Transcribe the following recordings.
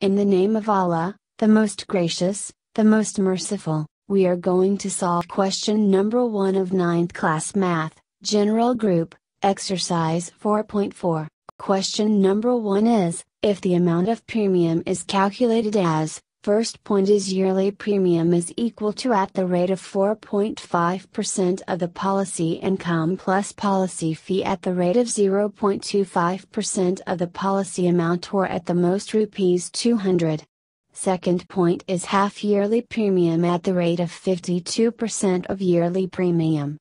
In the name of Allah, the most gracious, the most merciful, we are going to solve question number 1 of 9th class math, general group, exercise 4.4. Question number 1 is, if the amount of premium is calculated as First point is yearly premium is equal to at the rate of 4.5% of the policy income plus policy fee at the rate of 0.25% of the policy amount or at the most rupees 200. Second point is half yearly premium at the rate of 52% of yearly premium.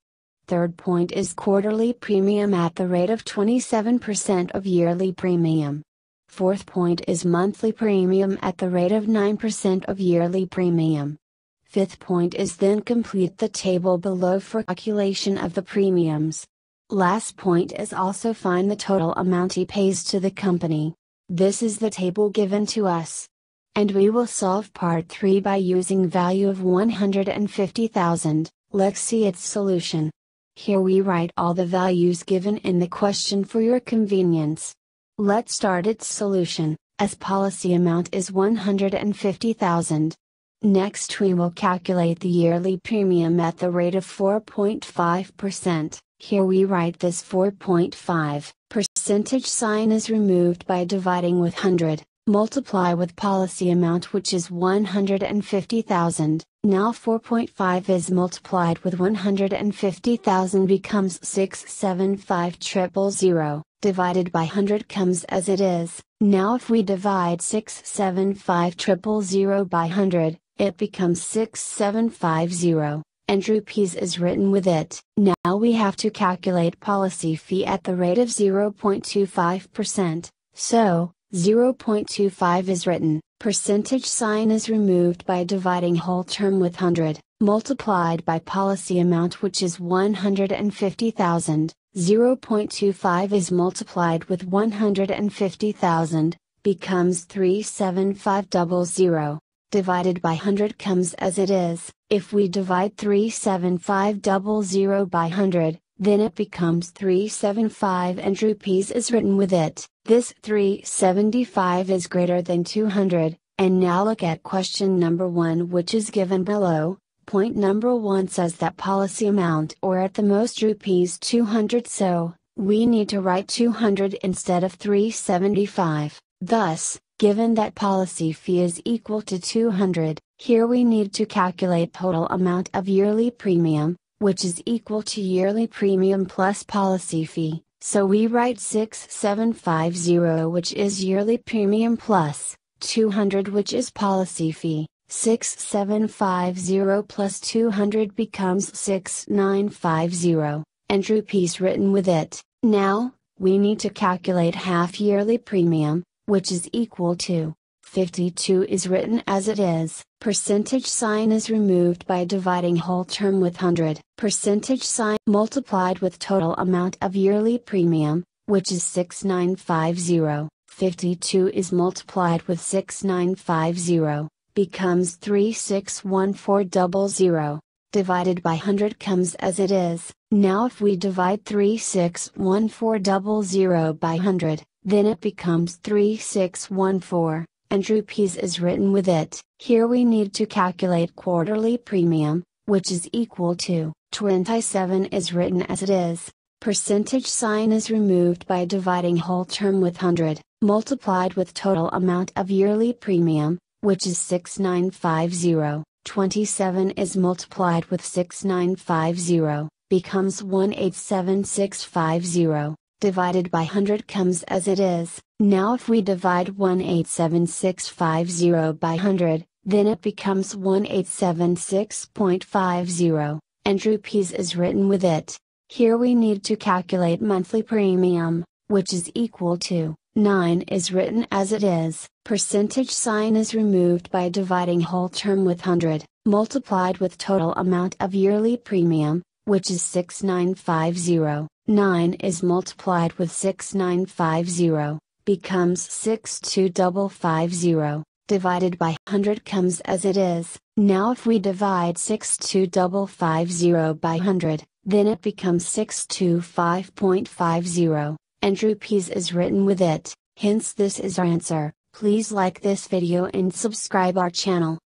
Third point is quarterly premium at the rate of 27% of yearly premium. Fourth point is monthly premium at the rate of 9% of yearly premium. Fifth point is then complete the table below for calculation of the premiums. Last point is also find the total amount he pays to the company. This is the table given to us. And we will solve part 3 by using value of 150,000. Let's see its solution. Here we write all the values given in the question for your convenience. Let's start its solution, as policy amount is 150,000. Next we will calculate the yearly premium at the rate of 4.5%. Here we write this 4.5 percentage sign is removed by dividing with 100, multiply with policy amount which is 150,000. Now 4.5 is multiplied with 150,000 becomes 675000, divided by 100 comes as it is. Now if we divide 675000 by 100, it becomes 6750, and rupees is written with it. Now we have to calculate policy fee at the rate of 0.25%, so, 0.25 is written, percentage sign is removed by dividing whole term with 100, multiplied by policy amount which is 150,000, 0.25 is multiplied with 150,000, becomes 37500, divided by 100 comes as it is, if we divide 37500 by 100, then it becomes 375 and rupees is written with it. This 375 is greater than 200, and now look at question number 1 which is given below. Point number 1 says that policy amount or at the most rupees 200 so, we need to write 200 instead of 375. Thus, given that policy fee is equal to 200, here we need to calculate total amount of yearly premium, which is equal to yearly premium plus policy fee, so we write 6750 which is yearly premium plus, 200 which is policy fee, 6750 plus 200 becomes 6950, and rupees written with it. Now, we need to calculate half yearly premium, which is equal to 52 is written as it is, Percentage sign is removed by dividing whole term with 100. Percentage sign multiplied with total amount of yearly premium, which is 6950. 52 is multiplied with 6950, becomes 361400. Divided by 100 comes as it is. Now if we divide 361400 by 100, then it becomes 3614 and rupees is written with it. Here we need to calculate quarterly premium, which is equal to 27 is written as it is. Percentage sign is removed by dividing whole term with 100, multiplied with total amount of yearly premium, which is 6950. 27 is multiplied with 6950, becomes 187650 divided by 100 comes as it is, now if we divide 187650 by 100, then it becomes 1876.50, and rupees is written with it. Here we need to calculate monthly premium, which is equal to, 9 is written as it is, percentage sign is removed by dividing whole term with 100, multiplied with total amount of yearly premium, which is 6950, 9 is multiplied with 6950, becomes 62550, divided by 100 comes as it is. Now if we divide 62550 by 100, then it becomes 625.50, and rupees is written with it, hence this is our answer. Please like this video and subscribe our channel.